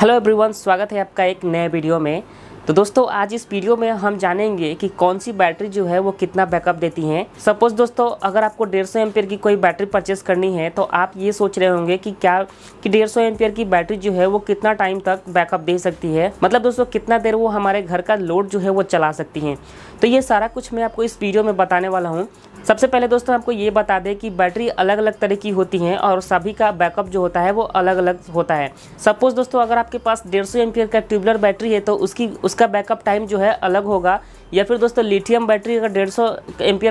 hello everyone स्वागत है आपका एक नए वीडियो में तो दोस्तों आज इस वीडियो में हम जानेंगे कि कौन सी बैटरी जो है वो कितना बैकअप देती हैं सपोज दोस्तों अगर आपको डेढ़ सौ की कोई बैटरी परचेस करनी है तो आप ये सोच रहे होंगे कि क्या कि डेढ़ सौ की बैटरी जो है वो कितना टाइम तक बैकअप दे सकती है मतलब दोस्तों कितना देर वो हमारे घर का लोड जो है वो चला सकती हैं तो ये सारा कुछ मैं आपको इस वीडियो में बताने वाला हूँ सबसे पहले दोस्तों आपको ये बता दें कि बैटरी अलग अलग तरह की होती हैं और सभी का बैकअप जो होता है वो अलग अलग होता है सपोज़ दोस्तों अगर आपके पास डेढ़ सौ का ट्यूबलर बैटरी है तो उसकी उसका बैकअप टाइम जो है अलग होगा या फिर दोस्तों लिथियम बैटरी अगर डेढ़ सौ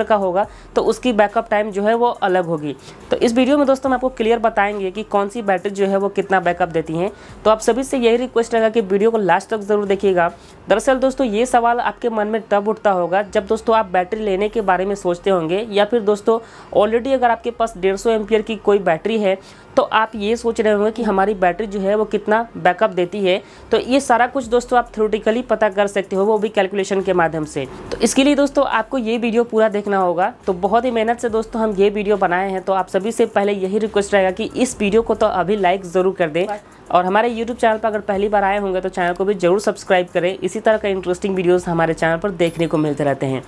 का होगा तो उसकी बैकअप टाइम जो है वो अलग होगी तो इस वीडियो में दोस्तों हम आपको क्लियर बताएंगे कि कौन सी बैटरी जो है वो कितना बैकअप देती हैं तो आप सभी से यही रिक्वेस्ट रहेगा कि वीडियो को लास्ट तक ज़रूर देखिएगा दरअसल दोस्तों ये सवाल आपके मन में तब उठता होगा जब दोस्तों आप बैटरी लेने के बारे में सोचते होंगे या फिर दोस्तों ऑलरेडी अगर आपके पास डेढ़ सौ की कोई बैटरी है तो आप ये सोच रहे होंगे कि हमारी बैटरी जो है वो कितना बैकअप देती है तो ये सारा कुछ दोस्तों आप थ्रोटिकली पता कर सकते हो वो भी कैलकुलेशन के माध्यम से तो इसके लिए दोस्तों आपको ये वीडियो पूरा देखना होगा तो बहुत ही मेहनत से दोस्तों हम ये वीडियो बनाए हैं तो आप सभी से पहले यही रिक्वेस्ट रहेगा कि इस वीडियो को तो अभी लाइक ज़रूर कर दें और हमारे यूट्यूब चैनल पर अगर पहली बार आए होंगे तो चैनल को भी जरूर सब्सक्राइब करें इसी तरह का इंटरेस्टिंग वीडियोस हमारे चैनल पर देखने को मिलते रहते हैं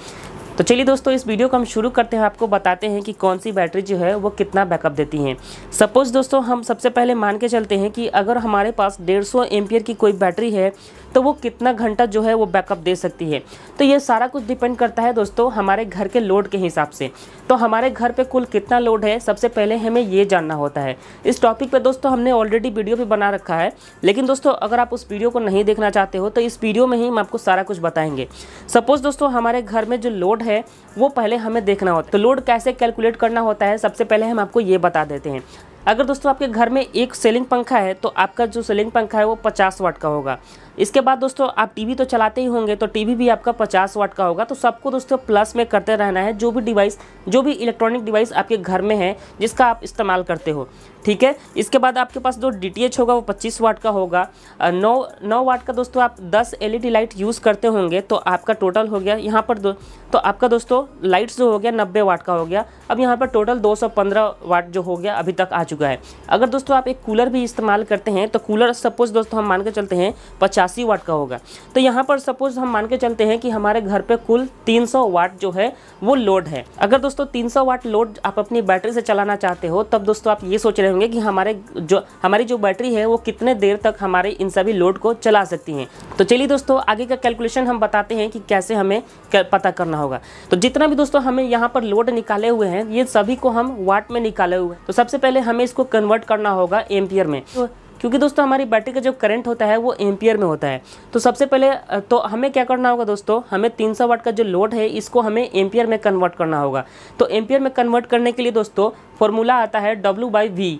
तो चलिए दोस्तों इस वीडियो को हम शुरू करते हैं आपको बताते हैं कि कौन सी बैटरी जो है वो कितना बैकअप देती हैं सपोज़ दोस्तों हम सबसे पहले मान के चलते हैं कि अगर हमारे पास डेढ़ सौ की कोई बैटरी है तो वो कितना घंटा जो है वो बैकअप दे सकती है तो ये सारा कुछ डिपेंड करता है दोस्तों हमारे घर के लोड के हिसाब से तो हमारे घर पे कुल कितना लोड है सबसे पहले हमें ये जानना होता है इस टॉपिक पे दोस्तों हमने ऑलरेडी वीडियो भी बना रखा है लेकिन दोस्तों अगर आप उस वीडियो को नहीं देखना चाहते हो तो इस वीडियो में ही हम आपको सारा कुछ बताएंगे सपोज़ दोस्तों हमारे घर में जो लोड है वो पहले हमें देखना होता है तो लोड कैसे कैलकुलेट करना होता है सबसे पहले हम आपको ये बता देते हैं अगर दोस्तों आपके घर में एक सेलिंग पंखा है तो आपका जो सेलिंग पंखा है वो पचास वाट का होगा इसके बाद दोस्तों आप टीवी तो चलाते ही होंगे तो टीवी भी आपका 50 वाट का होगा तो सबको दोस्तों प्लस में करते रहना है जो भी डिवाइस जो भी इलेक्ट्रॉनिक डिवाइस आपके घर में है जिसका आप इस्तेमाल करते हो ठीक है इसके बाद आपके पास जो डी होगा वो 25 वाट का होगा नौ नौ वाट का दोस्तों आप 10 एलईडी लाइट यूज़ करते होंगे तो आपका टोटल हो गया यहाँ पर दो तो आपका दोस्तों लाइट्स जो हो गया 90 वाट का हो गया अब यहाँ पर टोटल 215 वाट जो हो गया अभी तक आ चुका है अगर दोस्तों आप एक कूलर भी इस्तेमाल करते हैं तो कूलर सपोज़ दोस्तों हम मान के चलते हैं पचासी वाट का होगा तो यहाँ पर सपोज़ हम मान के चलते हैं कि हमारे घर पर कुल तीन वाट जो है वो लोड है अगर दोस्तों तीन वाट लोड आप अपनी बैटरी से चलाना चाहते हो तब दोस्तों आप ये सोच रहे रहे होंगे कि हमारे जो हमारी जो बैटरी है वो कितने देर तक हमारे इन सभी लोड को चला सकती हैं तो चलिए दोस्तों आगे का कैलकुलेशन हम बताते हैं कि कैसे हमें पता करना होगा तो जितना भी दोस्तों हमें यहाँ पर लोड निकाले हुए हैं ये सभी को हम वाट में निकाले हुए हैं तो सबसे पहले हमें इसको कन्वर्ट करना होगा एम्पियर में तो क्योंकि दोस्तों हमारी बैटरी का जो करंट होता है वो एम्पियर में होता है तो सबसे पहले तो हमें क्या करना होगा दोस्तों हमें सौ वाट का जो लोड है इसको हमें एम्पियर में कन्वर्ट करना होगा तो एम्पियर में कन्वर्ट करने के लिए दोस्तों फॉर्मूला आता है डब्लू बाई वी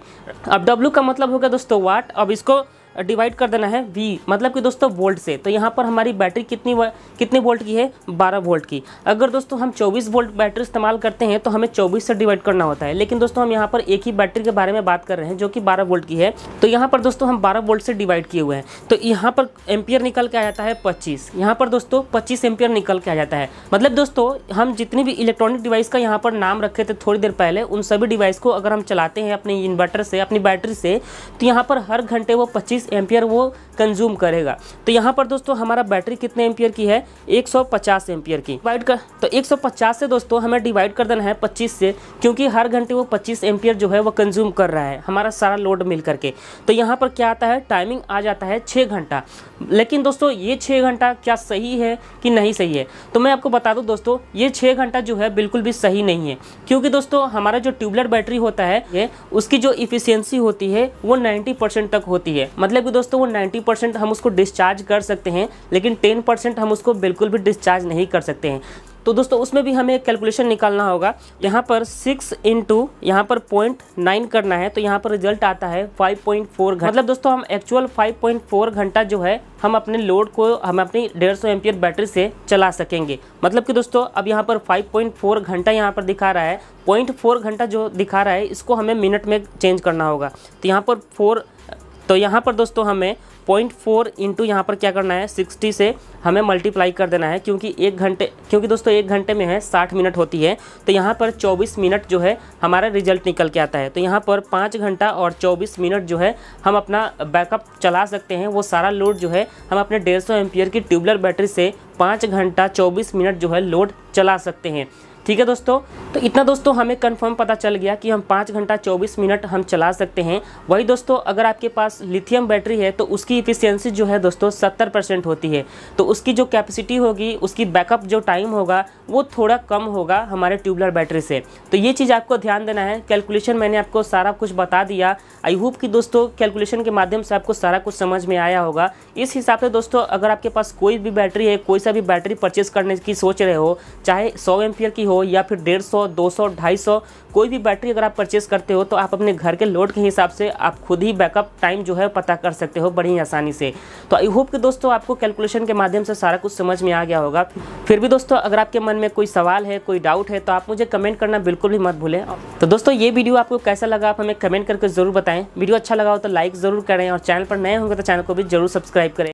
अब डब्लू का मतलब होगा दोस्तों वाट अब इसको डिवाइड कर देना है वी मतलब कि दोस्तों वोल्ट से तो यहाँ पर हमारी बैटरी कितनी कितनी कितने वोल्ट की है 12 वोल्ट की अगर दोस्तों हम 24 वोल्ट बैटरी इस्तेमाल करते हैं तो हमें 24 से डिवाइड करना होता है लेकिन दोस्तों हम यहाँ पर एक ही बैटरी के बारे में बात कर रहे हैं जो कि बारह वोल्ट की है तो यहाँ पर दोस्तों हम बारह वोल्ट से डिवाइड किए हुए हैं तो यहाँ पर एम्पियर निकल के आ जाता है पच्चीस यहाँ पर दोस्तों पच्चीस एम्पियर निकल के आ जाता है मतलब दोस्तों हम जितनी भी इलेक्ट्रॉनिक डिवाइस का यहाँ पर नाम रखे थे थोड़ी देर पहले उन सभी डिवाइस को अगर हम चलाते हैं अपने इन्वर्टर से अपनी बैटरी से तो यहाँ पर हर घंटे वो पच्चीस एम्पियर वो कंज्यूम करेगा तो यहाँ पर दोस्तों हमारा बैटरी कितने एम्पियर की है 150 सौ एम्पियर की डिवाइड कर तो 150 से दोस्तों हमें डिवाइड कर देना है 25 से क्योंकि हर घंटे वो 25 एम्पियर जो है वो कंज्यूम कर रहा है हमारा सारा लोड मिल करके तो यहाँ पर क्या आता है टाइमिंग आ जाता है छः घंटा लेकिन दोस्तों ये छः घंटा क्या सही है कि नहीं सही है तो मैं आपको बता दूँ दोस्तों ये छः घंटा जो है बिल्कुल भी सही नहीं है क्योंकि दोस्तों हमारा जो ट्यूबलेट बैटरी होता है उसकी जो इफ़िशियंसी होती है वो नाइन्टी तक होती है मतलब मतलब कि दोस्तों वो 90 परसेंट हम उसको डिस्चार्ज कर सकते हैं लेकिन 10 परसेंट हम उसको बिल्कुल भी डिस्चार्ज नहीं कर सकते हैं तो दोस्तों उसमें भी हमें कैलकुलेशन निकालना होगा यहाँ पर सिक्स इंटू यहाँ पर पॉइंट नाइन करना है तो यहाँ पर रिजल्ट आता है फाइव पॉइंट फोर घंटा मतलब दोस्तों हम एक्चुअल फाइव पॉइंट फोर घंटा जो है हम अपने लोड को हम अपनी डेढ़ सौ एम्पियर बैटरी से चला सकेंगे मतलब कि दोस्तों अब यहाँ पर फाइव पॉइंट फोर घंटा यहाँ पर दिखा रहा है पॉइंट फोर घंटा जो दिखा रहा है इसको हमें मिनट में चेंज करना होगा तो यहाँ पर फोर तो यहाँ पर दोस्तों हमें पॉइंट फोर इंटू यहाँ पर क्या करना है सिक्सटी से हमें मल्टीप्लाई कर देना है क्योंकि एक घंटे क्योंकि दोस्तों एक घंटे में है साठ मिनट होती है तो यहाँ पर चौबीस मिनट जो है हमारा रिजल्ट निकल के आता है तो यहाँ पर पाँच घंटा और चौबीस मिनट जो है हम अपना बैकअप चला सकते हैं वो सारा लोड जो है हम अपने डेढ़ सौ की ट्यूबलर बैटरी से पाँच घंटा चौबीस मिनट जो है लोड चला सकते हैं ठीक है दोस्तों तो इतना दोस्तों हमें कंफर्म पता चल गया कि हम पाँच घंटा चौबीस मिनट हम चला सकते हैं वही दोस्तों अगर आपके पास लिथियम बैटरी है तो उसकी इफ़िशियंसी जो है दोस्तों सत्तर परसेंट होती है तो उसकी जो कैपेसिटी होगी उसकी बैकअप जो टाइम होगा वो थोड़ा कम होगा हमारे ट्यूबलर बैटरी से तो ये चीज़ आपको ध्यान देना है कैलकुलेशन मैंने आपको सारा कुछ बता दिया आई होप कि दोस्तों कैलकुलेशन के माध्यम से आपको सारा कुछ समझ में आया होगा इस हिसाब से दोस्तों अगर आपके पास कोई भी बैटरी है कोई सा भी बैटरी परचेज करने की सोच रहे हो चाहे सौ एम की हो या फिर डेढ़ सौ दो सौ ढाई सौ कोई भी बैटरी अगर आप परचेस करते हो तो आप अपने घर के लोड के हिसाब से आप खुद ही बैकअप टाइम जो है पता कर सकते हो बड़ी आसानी से तो आई होप कि दोस्तों आपको कैलकुलेशन के माध्यम से सारा कुछ समझ में आ गया होगा फिर भी दोस्तों अगर आपके मन में कोई सवाल है कोई डाउट है तो आप मुझे कमेंट करना बिल्कुल भी मत भूलें तो दोस्तों ये वीडियो आपको कैसा लगा आप हमें कमेंट करके ज़रूर बताएं वीडियो अच्छा लगा हो तो लाइक ज़रूर करें और चैनल पर नए होंगे तो चैनल को भी जरूर सब्सक्राइब करें